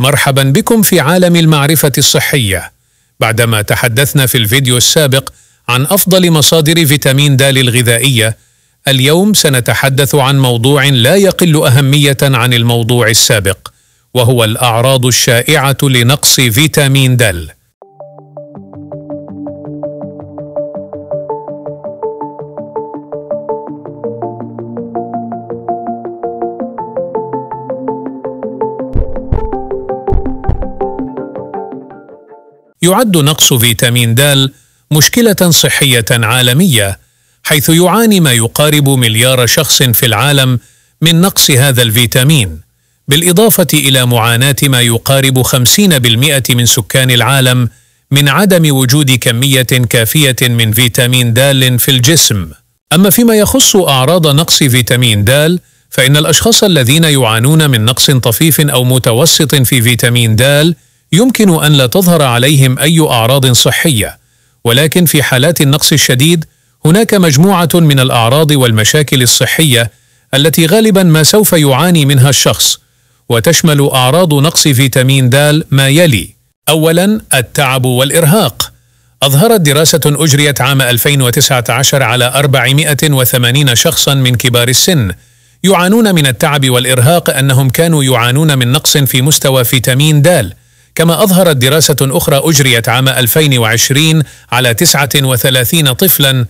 مرحبا بكم في عالم المعرفة الصحية بعدما تحدثنا في الفيديو السابق عن أفضل مصادر فيتامين د الغذائية اليوم سنتحدث عن موضوع لا يقل أهمية عن الموضوع السابق وهو الأعراض الشائعة لنقص فيتامين د يعد نقص فيتامين د مشكلة صحية عالمية حيث يعاني ما يقارب مليار شخص في العالم من نقص هذا الفيتامين بالإضافة إلى معاناة ما يقارب 50% من سكان العالم من عدم وجود كمية كافية من فيتامين د في الجسم أما فيما يخص أعراض نقص فيتامين د فإن الأشخاص الذين يعانون من نقص طفيف أو متوسط في فيتامين د يمكن أن لا تظهر عليهم أي أعراض صحية ولكن في حالات النقص الشديد هناك مجموعة من الأعراض والمشاكل الصحية التي غالبا ما سوف يعاني منها الشخص وتشمل أعراض نقص فيتامين د ما يلي أولا التعب والإرهاق أظهرت دراسة أجريت عام 2019 على 480 شخصا من كبار السن يعانون من التعب والإرهاق أنهم كانوا يعانون من نقص في مستوى فيتامين دال كما أظهرت دراسة أخرى أجريت عام 2020 على 39 طفلاً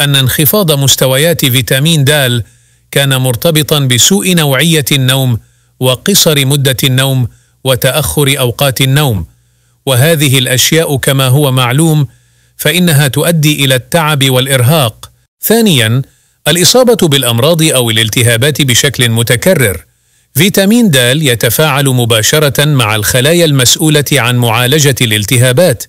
أن انخفاض مستويات فيتامين د كان مرتبطا بسوء نوعية النوم وقصر مدة النوم وتأخر أوقات النوم وهذه الأشياء كما هو معلوم فإنها تؤدي إلى التعب والإرهاق ثانياً الإصابة بالأمراض أو الالتهابات بشكل متكرر فيتامين د يتفاعل مباشرة مع الخلايا المسؤولة عن معالجة الالتهابات.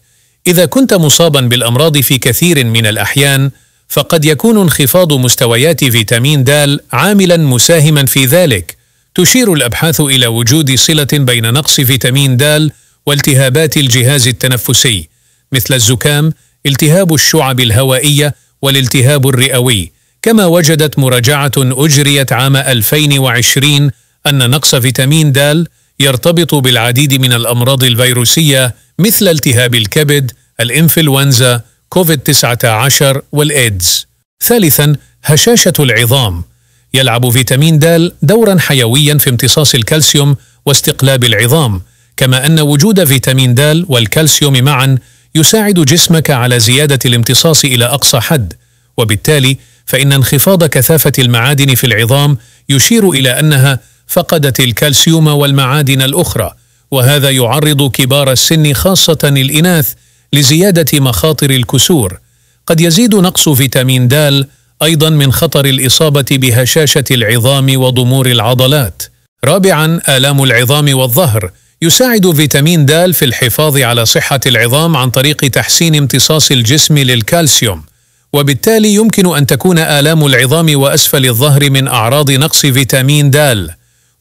إذا كنت مصابا بالأمراض في كثير من الأحيان، فقد يكون انخفاض مستويات فيتامين د عاملا مساهما في ذلك. تشير الأبحاث إلى وجود صلة بين نقص فيتامين د والتهابات الجهاز التنفسي مثل الزكام، التهاب الشعب الهوائية، والالتهاب الرئوي. كما وجدت مراجعة أجريت عام 2020 أن نقص فيتامين د يرتبط بالعديد من الأمراض الفيروسية مثل التهاب الكبد، الإنفلونزا، كوفيد-19 والإيدز. ثالثاً، هشاشة العظام. يلعب فيتامين د دورا حيويا في امتصاص الكالسيوم واستقلاب العظام، كما أن وجود فيتامين د والكالسيوم معا يساعد جسمك على زيادة الامتصاص إلى أقصى حد، وبالتالي فإن انخفاض كثافة المعادن في العظام يشير إلى أنها فقدت الكالسيوم والمعادن الأخرى وهذا يعرض كبار السن خاصة الإناث لزيادة مخاطر الكسور قد يزيد نقص فيتامين د أيضا من خطر الإصابة بهشاشة العظام وضمور العضلات رابعا آلام العظام والظهر يساعد فيتامين د في الحفاظ على صحة العظام عن طريق تحسين امتصاص الجسم للكالسيوم وبالتالي يمكن أن تكون آلام العظام وأسفل الظهر من أعراض نقص فيتامين د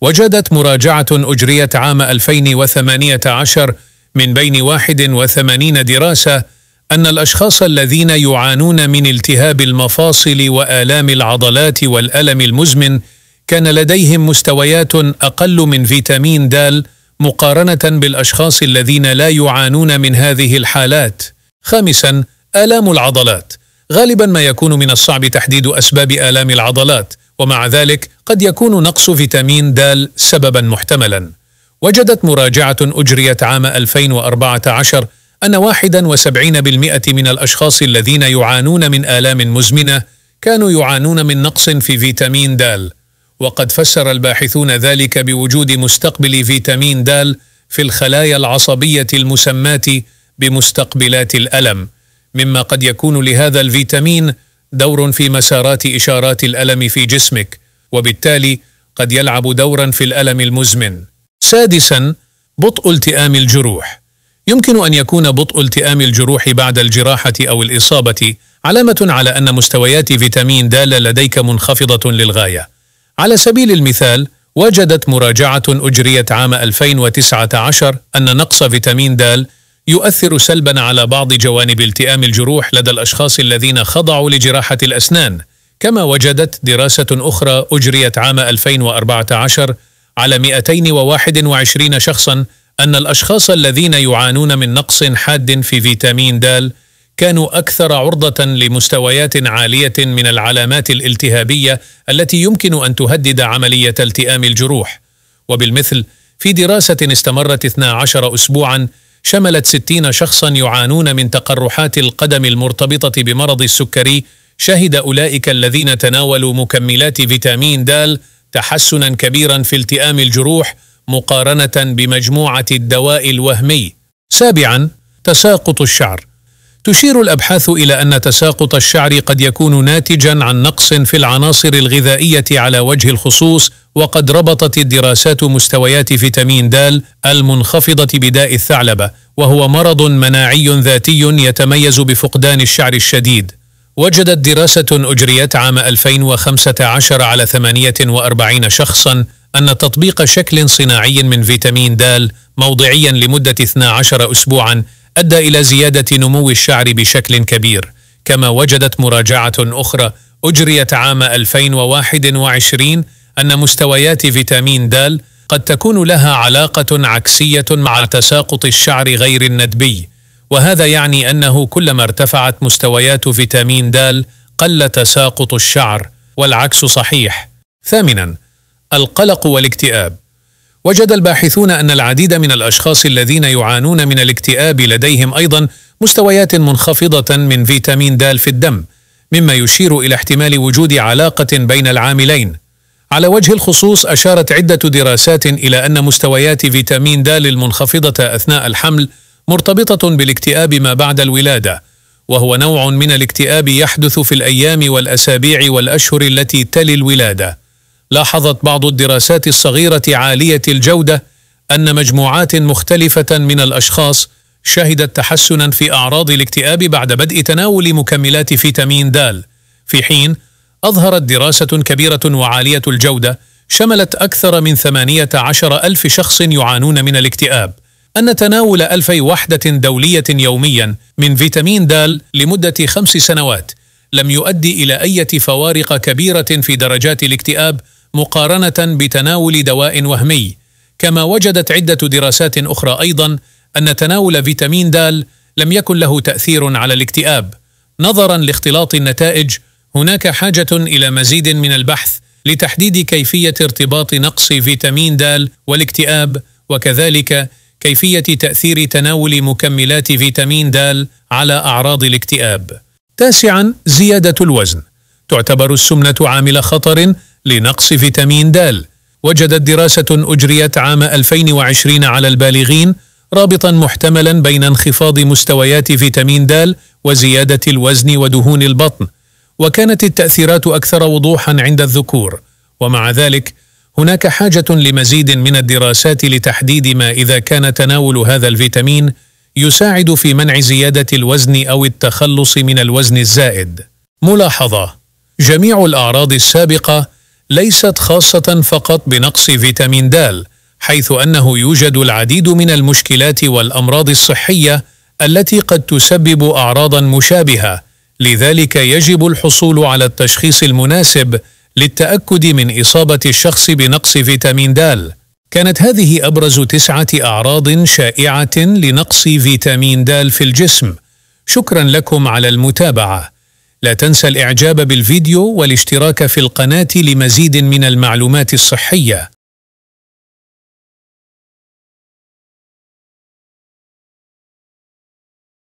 وجدت مراجعة أجريت عام 2018 من بين 81 دراسة أن الأشخاص الذين يعانون من التهاب المفاصل وآلام العضلات والألم المزمن كان لديهم مستويات أقل من فيتامين د مقارنة بالأشخاص الذين لا يعانون من هذه الحالات. خامساً آلام العضلات غالبا ما يكون من الصعب تحديد أسباب آلام العضلات ومع ذلك قد يكون نقص فيتامين د سببا محتملا وجدت مراجعة أجريت عام 2014 أن 71% من الأشخاص الذين يعانون من آلام مزمنة كانوا يعانون من نقص في فيتامين د وقد فسر الباحثون ذلك بوجود مستقبل فيتامين د في الخلايا العصبية المسماة بمستقبلات الألم مما قد يكون لهذا الفيتامين دور في مسارات إشارات الألم في جسمك وبالتالي قد يلعب دورا في الألم المزمن سادسا بطء التئام الجروح يمكن أن يكون بطء التئام الجروح بعد الجراحة أو الإصابة علامة على أن مستويات فيتامين د لديك منخفضة للغاية على سبيل المثال وجدت مراجعة أجريت عام 2019 أن نقص فيتامين د يؤثر سلبا على بعض جوانب التئام الجروح لدى الأشخاص الذين خضعوا لجراحة الأسنان كما وجدت دراسة أخرى أجريت عام 2014 على 221 شخصا أن الأشخاص الذين يعانون من نقص حاد في فيتامين د كانوا أكثر عرضة لمستويات عالية من العلامات الالتهابية التي يمكن أن تهدد عملية التئام الجروح وبالمثل في دراسة استمرت 12 أسبوعاً شملت 60 شخصا يعانون من تقرحات القدم المرتبطة بمرض السكري شهد أولئك الذين تناولوا مكملات فيتامين د تحسنا كبيرا في التئام الجروح مقارنة بمجموعة الدواء الوهمي سابعا تساقط الشعر تشير الابحاث الى ان تساقط الشعر قد يكون ناتجا عن نقص في العناصر الغذائيه على وجه الخصوص وقد ربطت الدراسات مستويات فيتامين د المنخفضه بداء الثعلبه وهو مرض مناعي ذاتي يتميز بفقدان الشعر الشديد وجدت دراسة أجريت عام 2015 على 48 شخصا أن تطبيق شكل صناعي من فيتامين د موضعيا لمدة 12 أسبوعا أدى إلى زيادة نمو الشعر بشكل كبير كما وجدت مراجعة أخرى أجريت عام 2021 أن مستويات فيتامين د قد تكون لها علاقة عكسية مع تساقط الشعر غير الندبي وهذا يعني أنه كلما ارتفعت مستويات فيتامين د قل تساقط الشعر والعكس صحيح ثامنا القلق والاكتئاب وجد الباحثون أن العديد من الأشخاص الذين يعانون من الاكتئاب لديهم أيضا مستويات منخفضة من فيتامين د في الدم مما يشير إلى احتمال وجود علاقة بين العاملين على وجه الخصوص أشارت عدة دراسات إلى أن مستويات فيتامين د المنخفضة أثناء الحمل مرتبطة بالاكتئاب ما بعد الولادة وهو نوع من الاكتئاب يحدث في الأيام والأسابيع والأشهر التي تلي الولادة لاحظت بعض الدراسات الصغيرة عالية الجودة أن مجموعات مختلفة من الأشخاص شهدت تحسنا في أعراض الاكتئاب بعد بدء تناول مكملات فيتامين دال في حين أظهرت دراسة كبيرة وعالية الجودة شملت أكثر من 18 ألف شخص يعانون من الاكتئاب أن تناول ألفي وحدة دولية يوميا من فيتامين دال لمدة خمس سنوات لم يؤدي إلى أي فوارق كبيرة في درجات الاكتئاب مقارنة بتناول دواء وهمي كما وجدت عدة دراسات أخرى أيضا أن تناول فيتامين د لم يكن له تأثير على الاكتئاب نظرا لاختلاط النتائج هناك حاجة إلى مزيد من البحث لتحديد كيفية ارتباط نقص فيتامين د والاكتئاب وكذلك كيفية تأثير تناول مكملات فيتامين د على أعراض الاكتئاب تاسعا زيادة الوزن تعتبر السمنة عامل خطر لنقص فيتامين د وجدت دراسة أجريت عام 2020 على البالغين رابطا محتملا بين انخفاض مستويات فيتامين د وزيادة الوزن ودهون البطن وكانت التأثيرات أكثر وضوحا عند الذكور ومع ذلك هناك حاجة لمزيد من الدراسات لتحديد ما إذا كان تناول هذا الفيتامين يساعد في منع زيادة الوزن أو التخلص من الوزن الزائد ملاحظة جميع الأعراض السابقة ليست خاصة فقط بنقص فيتامين د حيث أنه يوجد العديد من المشكلات والأمراض الصحية التي قد تسبب أعراضا مشابهة لذلك يجب الحصول على التشخيص المناسب للتأكد من إصابة الشخص بنقص فيتامين د كانت هذه أبرز تسعة أعراض شائعة لنقص فيتامين د في الجسم شكرا لكم على المتابعه لا تنسى الاعجاب بالفيديو والاشتراك في القناه لمزيد من المعلومات الصحيه